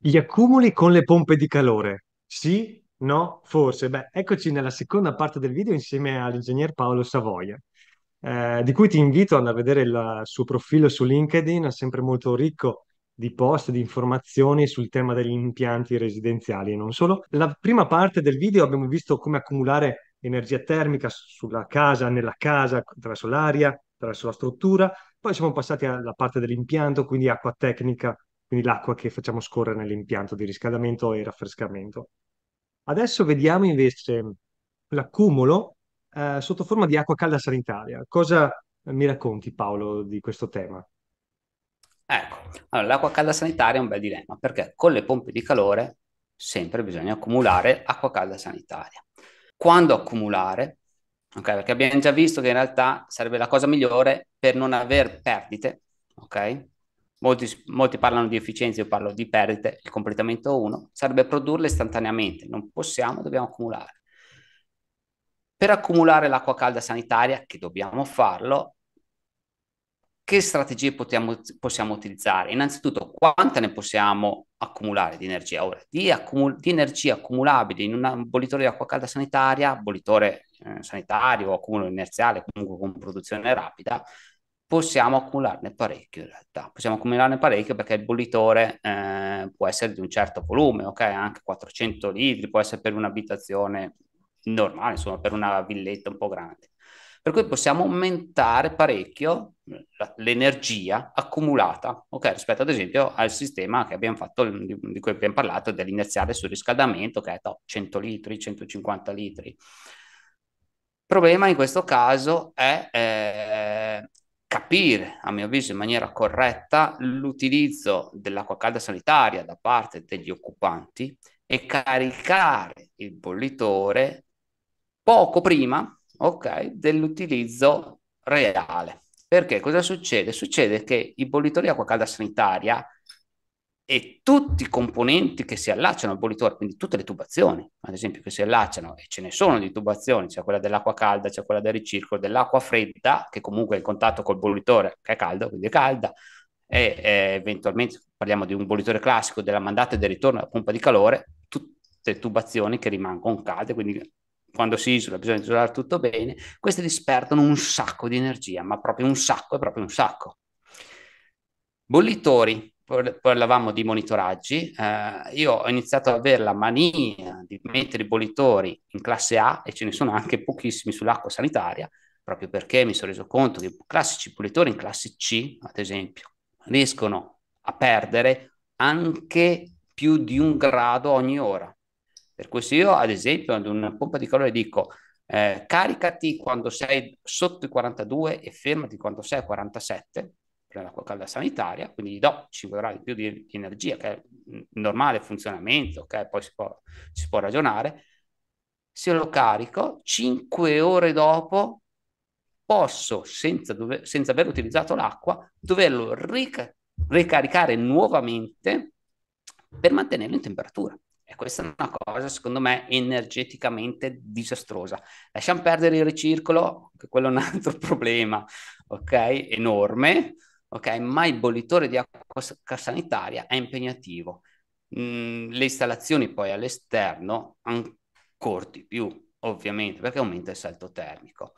Gli accumuli con le pompe di calore. Sì? No? Forse? Beh, eccoci nella seconda parte del video insieme all'ingegner Paolo Savoia, eh, di cui ti invito ad andare a vedere il suo profilo su LinkedIn, è sempre molto ricco di post, di informazioni sul tema degli impianti residenziali e non solo. Nella prima parte del video abbiamo visto come accumulare energia termica sulla casa, nella casa, attraverso l'aria, attraverso la struttura. Poi siamo passati alla parte dell'impianto, quindi acqua tecnica, quindi l'acqua che facciamo scorrere nell'impianto di riscaldamento e raffrescamento. Adesso vediamo invece l'accumulo eh, sotto forma di acqua calda sanitaria. Cosa mi racconti Paolo di questo tema? Ecco, allora, l'acqua calda sanitaria è un bel dilemma perché con le pompe di calore sempre bisogna accumulare acqua calda sanitaria. Quando accumulare? Okay, perché abbiamo già visto che in realtà sarebbe la cosa migliore per non aver perdite, okay? Molti, molti, parlano di efficienza, io parlo di perdite, il completamento 1 sarebbe produrle istantaneamente, non possiamo, dobbiamo accumulare. Per accumulare l'acqua calda sanitaria, che dobbiamo farlo, che strategie potiamo, possiamo utilizzare? Innanzitutto, quanta ne possiamo accumulare di energia? Ora, di, accumul- di energia accumulabile in un bollitore di acqua calda sanitaria, bollitore eh, sanitario o accumulo inerziale, comunque con produzione rapida, possiamo accumularne parecchio in realtà, possiamo accumularne parecchio perché il bollitore eh, può essere di un certo volume, ok? Anche 400 litri, può essere per un'abitazione normale, insomma per una villetta un po' grande. Per cui possiamo aumentare parecchio l'energia accumulata, ok? Rispetto ad esempio al sistema che abbiamo fatto, di cui abbiamo parlato, dell'inerziale sul riscaldamento, che è top, 100 litri, 150 litri. Il problema in questo caso è eh, capire, a mio avviso, in maniera corretta l'utilizzo dell'acqua calda sanitaria da parte degli occupanti e caricare il bollitore poco prima, ok, dell'utilizzo reale. Perché cosa succede? Succede che i bollitori acqua calda sanitaria e tutti i componenti che si allacciano al bollitore, quindi tutte le tubazioni, ad esempio, che si allacciano, e ce ne sono di tubazioni, c'è cioè quella dell'acqua calda, c'è cioè quella del ricircolo, dell'acqua fredda, che comunque è in contatto col bollitore, che è caldo, quindi è calda, e eh, eventualmente parliamo di un bollitore classico, della mandata e del ritorno alla pompa di calore, tutte tubazioni che rimangono calde, quindi quando si isola bisogna isolare tutto bene, queste disperdono un sacco di energia, ma proprio un sacco, è proprio un sacco. Bollitori, parlavamo di monitoraggi, eh, io ho iniziato ad avere la mania di mettere i bollitori in classe A e ce ne sono anche pochissimi sull'acqua sanitaria, proprio perché mi sono reso conto che i classici bollitori in classe C, ad esempio, riescono a perdere anche più di un grado ogni ora. Per questo io, ad esempio, ad una pompa di calore dico eh, caricati quando sei sotto i 42 e fermati quando sei a 47 per l'acqua calda sanitaria, quindi gli do, ci vorrà di più di, di energia, che è un normale funzionamento, ok? Poi si può, si può ragionare. Se lo carico, 5 ore dopo posso, senza, dove, senza aver utilizzato l'acqua, doverlo ric- ricaricare nuovamente per mantenerlo in temperatura. E questa è una cosa, secondo me, energeticamente disastrosa. Lasciamo perdere il ricircolo, che quello è un altro problema, ok? Enorme, ok? ma il bollitore di acqua sanitaria è impegnativo. Mm, le installazioni poi all'esterno ancora di più, ovviamente, perché aumenta il salto termico.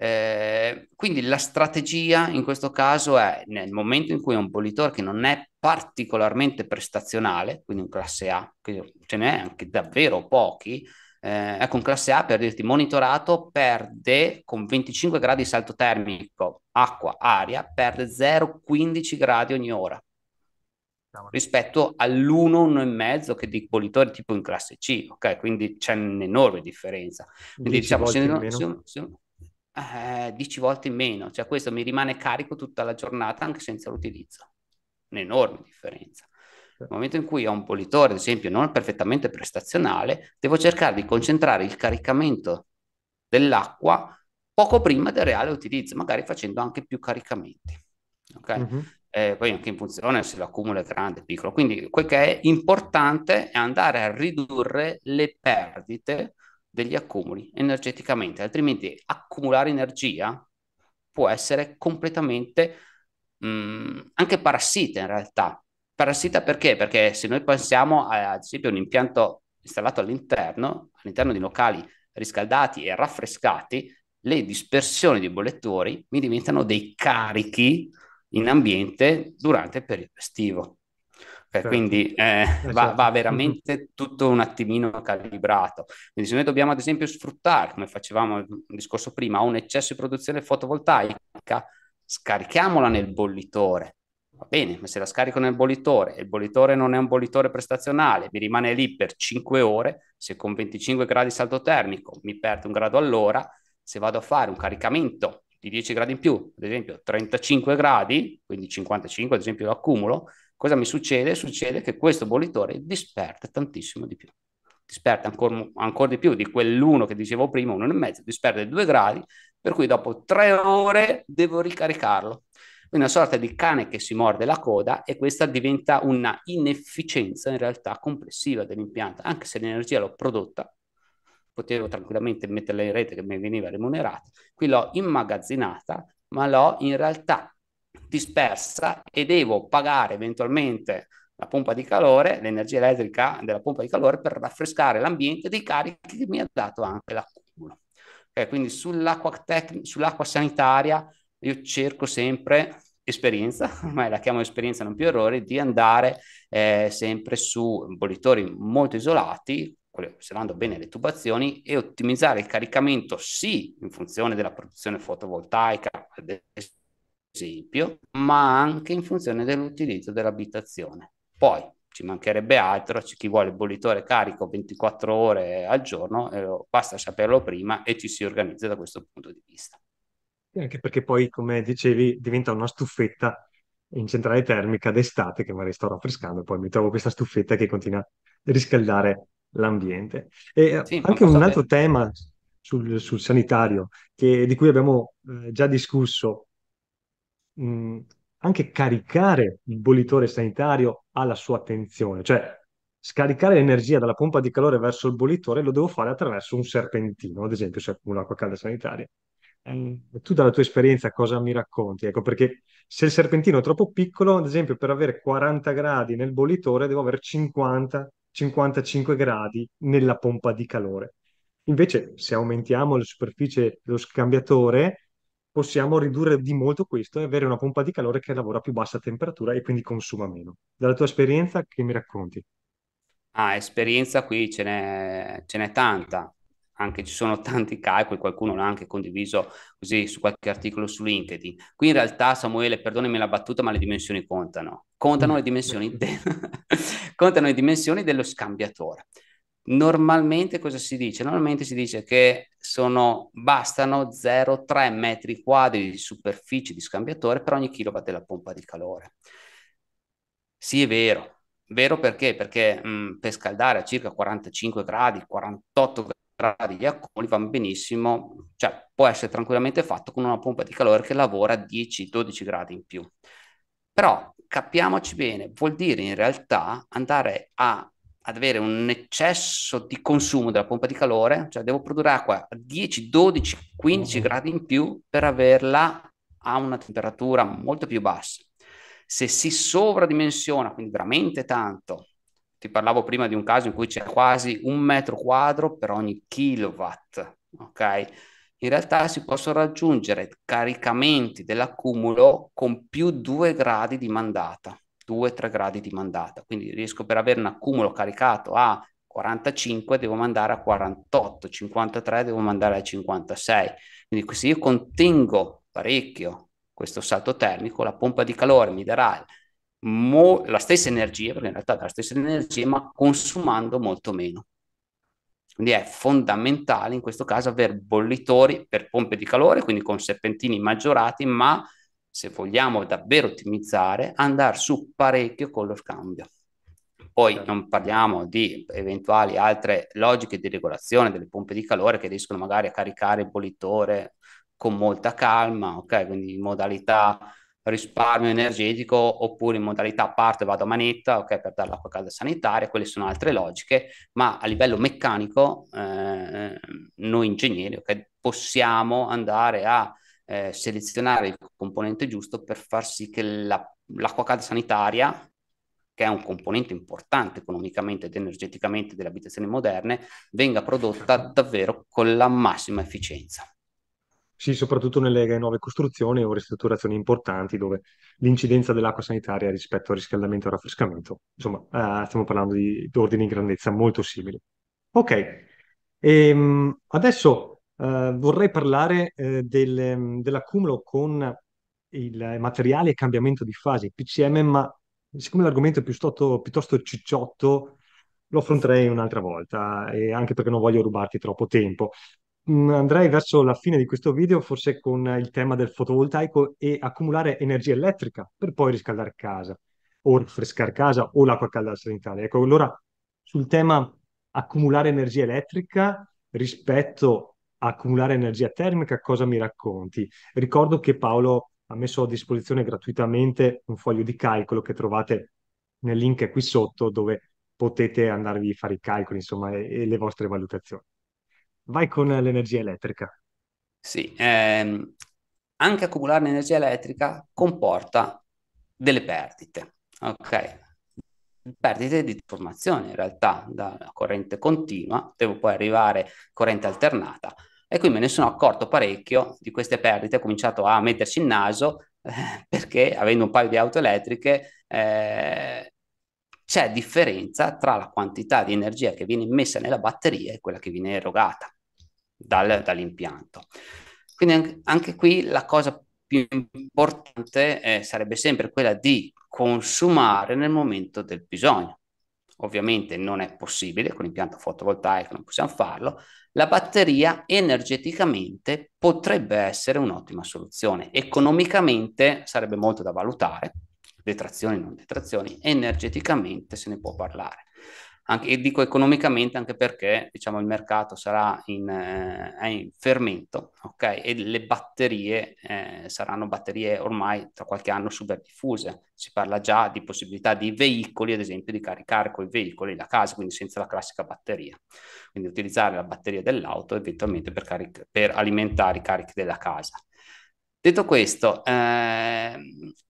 Eh, quindi la strategia in questo caso è nel momento in cui è un bollitore che non è particolarmente prestazionale, quindi un classe A, che ce n'è anche davvero pochi, eh, ecco, in classe A per dirti monitorato perde con 25 gradi di salto termico, acqua, aria, perde 0,15 gradi ogni ora rispetto all'1,5 che di bollitori tipo in classe C, ok? Quindi c'è un'enorme differenza. Quindi diciamo, se, non, se, se eh, 10 volte in meno, cioè questo mi rimane carico tutta la giornata anche senza l'utilizzo. Un'enorme differenza. Nel momento in cui ho un politore, ad esempio, non perfettamente prestazionale, devo cercare di concentrare il caricamento dell'acqua poco prima del reale utilizzo, magari facendo anche più caricamenti. Okay? Mm-hmm. Eh, poi anche in funzione se l'accumulo è grande o piccolo. Quindi quel che è importante è andare a ridurre le perdite degli accumuli energeticamente, altrimenti accumulare energia può essere completamente mh, anche parassita in realtà, Parassita perché? Perché se noi pensiamo a, ad esempio a un impianto installato all'interno, all'interno di locali riscaldati e raffrescati, le dispersioni dei bollettori mi diventano dei carichi in ambiente durante il periodo estivo. Okay, certo. Quindi eh, eh va, va, certo. veramente tutto un attimino calibrato. Quindi se noi dobbiamo ad esempio sfruttare, come facevamo il discorso prima, un eccesso di produzione fotovoltaica, scarichiamola nel bollitore, bene, ma se la scarico nel bollitore e il bollitore non è un bollitore prestazionale, mi rimane lì per 5 ore, se con 25 gradi salto termico mi perde un grado all'ora, se vado a fare un caricamento di 10 gradi in più, ad esempio 35 gradi, quindi 55 ad esempio l'accumulo, cosa mi succede? Succede che questo bollitore disperde tantissimo di più. Disperde ancora, ancora di più di quell'uno che dicevo prima, uno e mezzo, disperde 2 gradi, per cui dopo 3 ore devo ricaricarlo una sorta di cane che si morde la coda e questa diventa una inefficienza in realtà complessiva dell'impianto, anche se l'energia l'ho prodotta, potevo tranquillamente metterla in rete che mi veniva remunerata, qui l'ho immagazzinata, ma l'ho in realtà dispersa e devo pagare eventualmente la pompa di calore, l'energia elettrica della pompa di calore per raffrescare l'ambiente dei carichi che mi ha dato anche l'accumulo. Okay, quindi sull'acqua, tec- sull'acqua sanitaria io cerco sempre esperienza, ma la chiamo esperienza non più errori, di andare eh, sempre su bollitori molto isolati, osservando bene le tubazioni e ottimizzare il caricamento sì in funzione della produzione fotovoltaica ad esempio, ma anche in funzione dell'utilizzo dell'abitazione. Poi ci mancherebbe altro, c'è chi vuole il bollitore carico 24 ore al giorno, eh, basta saperlo prima e ci si organizza da questo punto di vista. Anche perché poi, come dicevi, diventa una stufetta in centrale termica d'estate che magari sto raffrescando, e poi mi trovo questa stufetta che continua a riscaldare l'ambiente. E eh, sì, anche un altro bene. tema sul, sul sanitario che, di cui abbiamo eh, già discusso, mh, anche caricare il bollitore sanitario alla sua attenzione, cioè scaricare l'energia dalla pompa di calore verso il bollitore lo devo fare attraverso un serpentino, ad esempio se accumula acqua calda sanitaria. Mm. Tu dalla tua esperienza cosa mi racconti? Ecco, perché se il serpentino è troppo piccolo, ad esempio per avere 40 gradi nel bollitore devo avere 50, 55 gradi nella pompa di calore. Invece se aumentiamo la superficie dello scambiatore possiamo ridurre di molto questo e avere una pompa di calore che lavora a più bassa temperatura e quindi consuma meno. Dalla tua esperienza che mi racconti? Ah, esperienza qui ce n'è, ce n'è tanta anche ci sono tanti calcoli, qualcuno l'ha anche condiviso così su qualche articolo su LinkedIn. Qui in realtà, Samuele, perdonami la battuta, ma le dimensioni contano. Contano le dimensioni, de- contano le dimensioni dello scambiatore. Normalmente cosa si dice? Normalmente si dice che sono, bastano 0,3 metri quadri di superficie di scambiatore per ogni kilowatt della pompa di calore. Sì, è vero. Vero perché? Perché mh, per scaldare a circa 45 gradi, 48 gradi, entrare gli alcoli vanno benissimo, cioè può essere tranquillamente fatto con una pompa di calore che lavora 10-12 gradi in più. Però capiamoci bene, vuol dire in realtà andare a, ad avere un eccesso di consumo della pompa di calore, cioè devo produrre acqua a 10, 12, 15 gradi in più per averla a una temperatura molto più bassa. Se si sovradimensiona, quindi veramente tanto, ti parlavo prima di un caso in cui c'è quasi un metro quadro per ogni kilowatt, ok? In realtà si possono raggiungere caricamenti dell'accumulo con più 2 gradi di mandata, 2-3 gradi di mandata. Quindi riesco per avere un accumulo caricato a 45 devo mandare a 48, 53 devo mandare a 56. Quindi se io contengo parecchio questo salto termico, la pompa di calore mi darà mo- la stessa energia, perché in realtà dà la stessa energia, ma consumando molto meno. Quindi è fondamentale in questo caso avere bollitori per pompe di calore, quindi con serpentini maggiorati, ma se vogliamo davvero ottimizzare, andare su parecchio con lo scambio. Poi certo. non parliamo di eventuali altre logiche di regolazione delle pompe di calore che riescono magari a caricare il bollitore con molta calma, ok? Quindi in modalità risparmio energetico oppure in modalità parte e vado a manetta, ok, per dare l'acqua calda sanitaria, quelle sono altre logiche, ma a livello meccanico eh, noi ingegneri okay, possiamo andare a eh, selezionare il componente giusto per far sì che la, l'acqua calda sanitaria che è un componente importante economicamente ed energeticamente delle abitazioni moderne, venga prodotta davvero con la massima efficienza. Sì, soprattutto nelle nuove costruzioni o ristrutturazioni importanti dove l'incidenza dell'acqua sanitaria rispetto al riscaldamento e al raffrescamento, insomma, eh, stiamo parlando di ordini di grandezza molto simili. Ok, ehm, adesso eh, vorrei parlare eh, del, mm, dell'accumulo con il materiale e cambiamento di fase, PCM, ma siccome l'argomento è piuttosto, piuttosto cicciotto, lo affronterei un'altra volta, e anche perché non voglio rubarti troppo tempo. Mm, andrei verso la fine di questo video forse con il tema del fotovoltaico e accumulare energia elettrica per poi riscaldare casa o rinfrescare casa o l'acqua calda sanitaria. Ecco, allora sul tema accumulare energia elettrica rispetto a accumulare energia termica, cosa mi racconti? Ricordo che Paolo ha messo a disposizione gratuitamente un foglio di calcolo che trovate nel link qui sotto dove potete andarvi a fare i calcoli, insomma, e, e le vostre valutazioni vai con l'energia elettrica. Sì, ehm, anche accumulare energia elettrica comporta delle perdite, ok? Perdite di formazione in realtà dalla corrente continua, devo poi arrivare a corrente alternata e qui me ne sono accorto parecchio di queste perdite, ho cominciato a metterci il naso eh, perché avendo un paio di auto elettriche eh, c'è differenza tra la quantità di energia che viene immessa nella batteria e quella che viene erogata dal, dall'impianto. Quindi anche qui la cosa più importante eh, sarebbe sempre quella di consumare nel momento del bisogno. Ovviamente non è possibile con l'impianto fotovoltaico, non possiamo farlo. La batteria energeticamente potrebbe essere un'ottima soluzione. Economicamente sarebbe molto da valutare, detrazioni non detrazioni, energeticamente se ne può parlare anche, e dico economicamente anche perché diciamo, il mercato sarà in, eh, in fermento okay? e le batterie eh, saranno batterie ormai tra qualche anno super diffuse. Si parla già di possibilità di veicoli, ad esempio, di caricare con i veicoli da casa, quindi senza la classica batteria. Quindi utilizzare la batteria dell'auto eventualmente per, caric- per alimentare i carichi della casa. Detto questo, eh,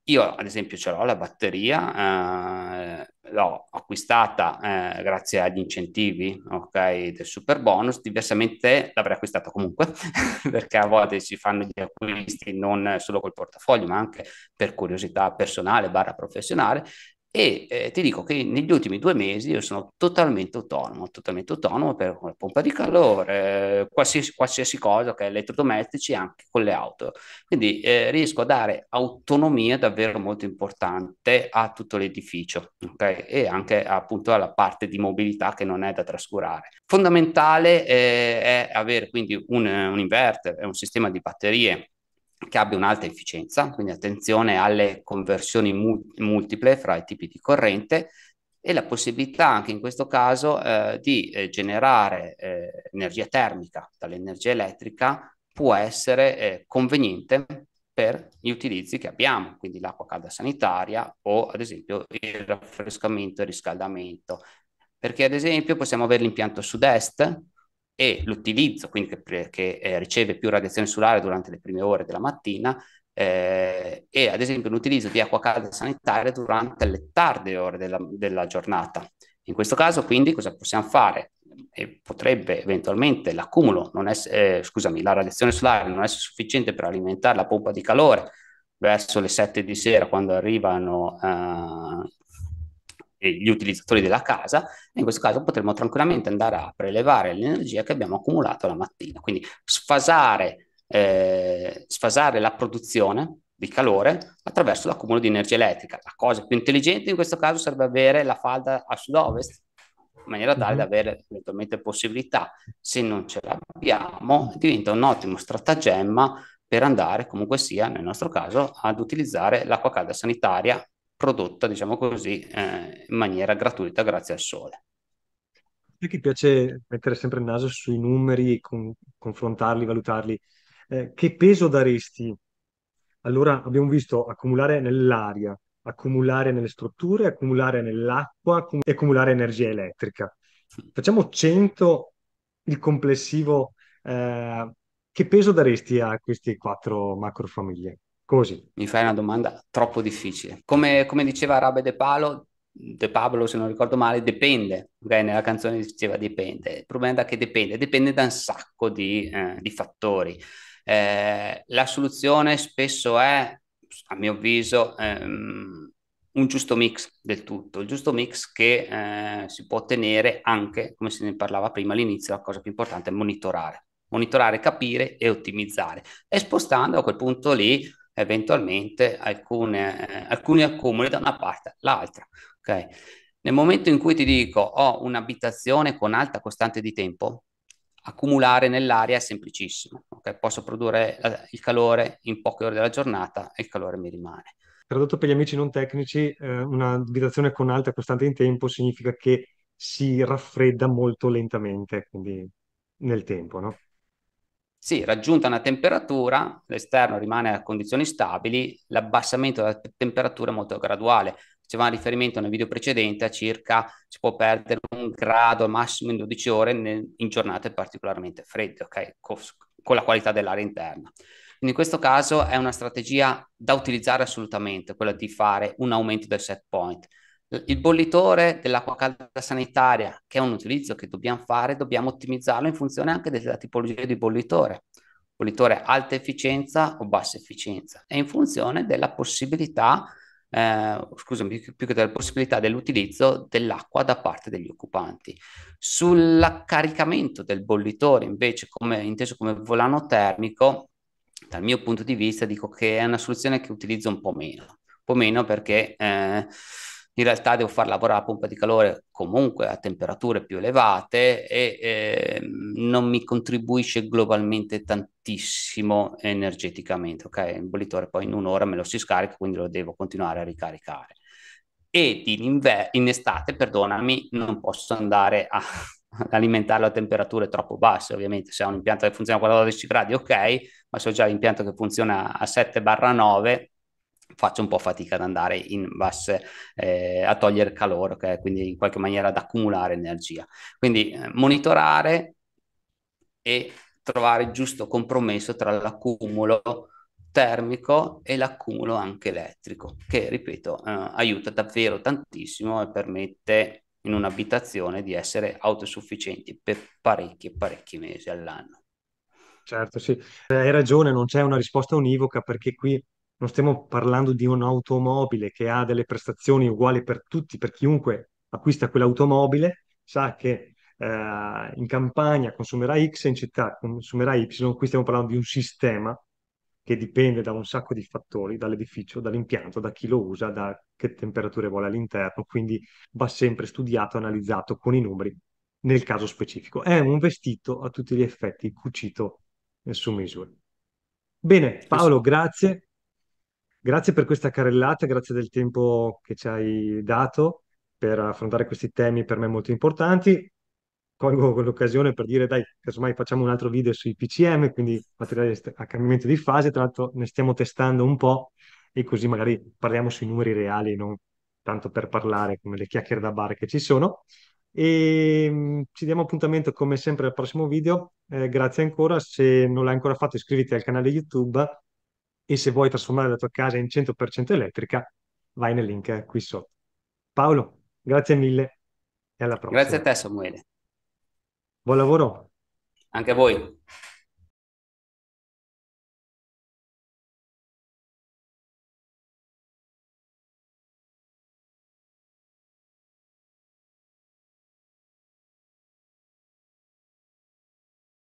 io ad esempio ce l'ho la batteria, eh, l'ho acquistata eh, grazie agli incentivi okay, del super bonus, diversamente l'avrei acquistata comunque, perché a volte si fanno gli acquisti non solo col portafoglio, ma anche per curiosità personale barra professionale, e eh, ti dico che negli ultimi due mesi io sono totalmente autonomo, totalmente autonomo per la pompa di calore, eh, qualsiasi, qualsiasi, cosa che è elettrodomestici anche con le auto. Quindi eh, riesco a dare autonomia davvero molto importante a tutto l'edificio okay? e anche appunto alla parte di mobilità che non è da trascurare. Fondamentale eh, è avere quindi un, un inverter un sistema di batterie che abbia un'alta efficienza, quindi attenzione alle conversioni mu- multiple fra i tipi di corrente e la possibilità anche in questo caso eh, di eh, generare eh, energia termica dall'energia elettrica può essere eh, conveniente per gli utilizzi che abbiamo, quindi l'acqua calda sanitaria o ad esempio il raffrescamento e il riscaldamento, perché ad esempio possiamo avere l'impianto sud-est e l'utilizzo, quindi che, che eh, riceve più radiazione solare durante le prime ore della mattina, eh, e ad esempio l'utilizzo di acqua calda sanitaria durante le tarde ore della, della giornata. In questo caso quindi cosa possiamo fare? E potrebbe eventualmente l'accumulo, non es- eh, scusami, la radiazione solare non essere sufficiente per alimentare la pompa di calore verso le 7 di sera quando arrivano eh, gli utilizzatori della casa, in questo caso potremmo tranquillamente andare a prelevare l'energia che abbiamo accumulato la mattina. Quindi sfasare, eh, sfasare la produzione di calore attraverso l'accumulo di energia elettrica. La cosa più intelligente in questo caso sarebbe avere la falda a sud-ovest, in maniera tale da mhm. avere eventualmente possibilità, se non ce l'abbiamo, diventa un ottimo stratagemma per andare comunque sia, nel nostro caso, ad utilizzare l'acqua calda sanitaria prodotta, diciamo così, eh, in maniera gratuita grazie al sole. A chi piace mettere sempre il naso sui numeri, con, confrontarli, valutarli, eh, che peso daresti? Allora abbiamo visto accumulare nell'aria, accumulare nelle strutture, accumulare nell'acqua e accumulare energia elettrica. Facciamo 100 il complessivo. Eh, che peso daresti a queste quattro macrofamiglie? Così. Mi fai una domanda troppo difficile. Come, come diceva Rabe De Palo, De Pablo, se non ricordo male, dipende. Okay? Nella canzone diceva dipende. Il problema è che dipende, dipende da un sacco di, eh, di fattori. Eh, la soluzione spesso è, a mio avviso, ehm, un giusto mix del tutto, il giusto mix che eh, si può ottenere anche, come se ne parlava prima all'inizio, la cosa più importante è monitorare, monitorare, capire e ottimizzare. E spostando a quel punto lì eventualmente alcune, eh, alcuni accumuli da una parte all'altra. Okay? Nel momento in cui ti dico ho un'abitazione con alta costante di tempo, accumulare nell'aria è semplicissimo. Okay? Posso produrre eh, il calore in poche ore della giornata e il calore mi rimane. Tradotto per gli amici non tecnici, eh, un'abitazione con alta costante di tempo significa che si raffredda molto lentamente, quindi nel tempo, no? Sì, raggiunta una temperatura, l'esterno rimane a condizioni stabili, l'abbassamento della temperatura è molto graduale. Facevamo riferimento nel video precedente a circa si può perdere un grado al massimo in 12 ore nel, in giornate particolarmente fredde, ok? Con, con la qualità dell'aria interna. Quindi in questo caso è una strategia da utilizzare assolutamente, quella di fare un aumento del set point il bollitore dell'acqua calda sanitaria, che è un utilizzo che dobbiamo fare, dobbiamo ottimizzarlo in funzione anche della tipologia di bollitore. Bollitore alta efficienza o bassa efficienza. È in funzione della possibilità, eh, scusami, più, che della possibilità dell'utilizzo dell'acqua da parte degli occupanti. Sull'accaricamento del bollitore, invece, come, inteso come volano termico, dal mio punto di vista dico che è una soluzione che utilizzo un po' meno. Un po' meno perché... Eh, in realtà devo far lavorare la pompa di calore comunque a temperature più elevate e eh, non mi contribuisce globalmente tantissimo energeticamente, ok? Il bollitore poi in un'ora me lo si scarica, quindi lo devo continuare a ricaricare. Ed in, inver- in estate, perdonami, non posso andare a alimentarlo a temperature troppo basse, ovviamente se ho un impianto che funziona a 14 gradi ok, ma se ho già l'impianto che funziona a 7-9 barra faccio un po' fatica ad andare in basse, eh, a togliere calore, okay? quindi in qualche maniera ad accumulare energia. Quindi eh, monitorare e trovare il giusto compromesso tra l'accumulo termico e l'accumulo anche elettrico, che ripeto eh, aiuta davvero tantissimo e permette in un'abitazione di essere autosufficienti per parecchi e parecchi mesi all'anno. Certo, sì, eh, hai ragione, non c'è una risposta univoca perché qui non stiamo parlando di un'automobile che ha delle prestazioni uguali per tutti, per chiunque acquista quell'automobile, sa che eh, in campagna consumerà X e in città consumerà Y, qui stiamo parlando di un sistema che dipende da un sacco di fattori, dall'edificio, dall'impianto, da chi lo usa, da che temperature vuole all'interno, quindi va sempre studiato, analizzato con i numeri nel caso specifico. È un vestito a tutti gli effetti cucito eh, su misura. Bene, Paolo, grazie Grazie per questa carrellata, grazie del tempo che ci hai dato per affrontare questi temi per me molto importanti. Colgo l'occasione per dire, dai, casomai facciamo un altro video sui PCM, quindi materiali a cambiamento di fase, tra l'altro ne stiamo testando un po' e così magari parliamo sui numeri reali, non tanto per parlare come le chiacchiere da bar che ci sono. E ehm, ci diamo appuntamento come sempre al prossimo video. Eh, grazie ancora, se non l'hai ancora fatto iscriviti al canale YouTube e se vuoi trasformare la tua casa in 100% elettrica, vai nel link qui sotto. Paolo, grazie mille e alla prossima. Grazie a te Samuele. Buon lavoro. Anche a voi.